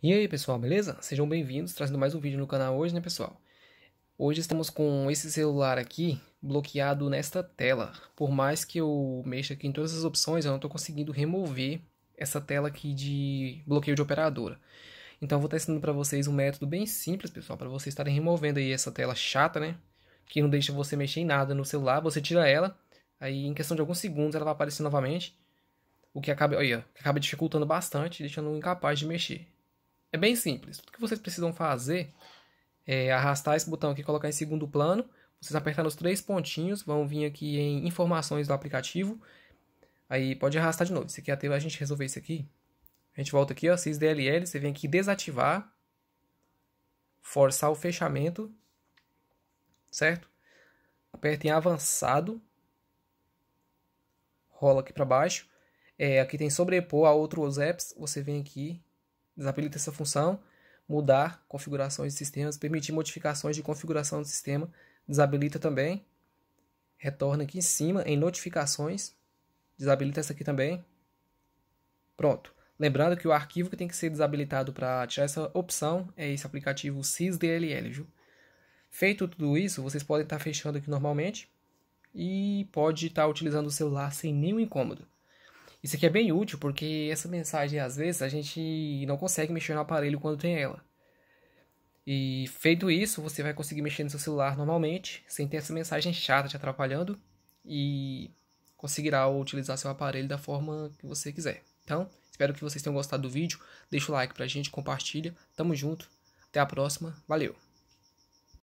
E aí pessoal, beleza? Sejam bem-vindos, trazendo mais um vídeo no canal hoje, né pessoal? Hoje estamos com esse celular aqui bloqueado nesta tela. Por mais que eu mexa aqui em todas as opções, eu não estou conseguindo remover essa tela aqui de bloqueio de operadora. Então eu vou estar ensinando para vocês um método bem simples, pessoal, para vocês estarem removendo aí essa tela chata, né? Que não deixa você mexer em nada no celular, você tira ela, aí em questão de alguns segundos ela vai aparecer novamente, o que acaba, olha, acaba dificultando bastante, deixando incapaz de mexer. É bem simples. Tudo que vocês precisam fazer é arrastar esse botão aqui e colocar em segundo plano. Vocês apertar nos três pontinhos, vão vir aqui em informações do aplicativo. Aí pode arrastar de novo. Isso aqui é até a gente resolver isso aqui? A gente volta aqui, ó, SysDLL, você vem aqui desativar, forçar o fechamento, certo? Aperta em avançado, rola aqui para baixo. É, aqui tem sobrepor a outros apps, você vem aqui Desabilita essa função, mudar configurações de sistemas, permitir modificações de configuração do sistema, desabilita também. Retorna aqui em cima em notificações, desabilita essa aqui também. Pronto. Lembrando que o arquivo que tem que ser desabilitado para tirar essa opção é esse aplicativo sysdll, viu? Feito tudo isso, vocês podem estar fechando aqui normalmente e pode estar utilizando o celular sem nenhum incômodo. Isso aqui é bem útil porque essa mensagem às vezes a gente não consegue mexer no aparelho quando tem ela. E feito isso, você vai conseguir mexer no seu celular normalmente, sem ter essa mensagem chata te atrapalhando e conseguirá utilizar seu aparelho da forma que você quiser. Então, espero que vocês tenham gostado do vídeo. Deixa o like pra gente, compartilha. Tamo junto. Até a próxima. Valeu.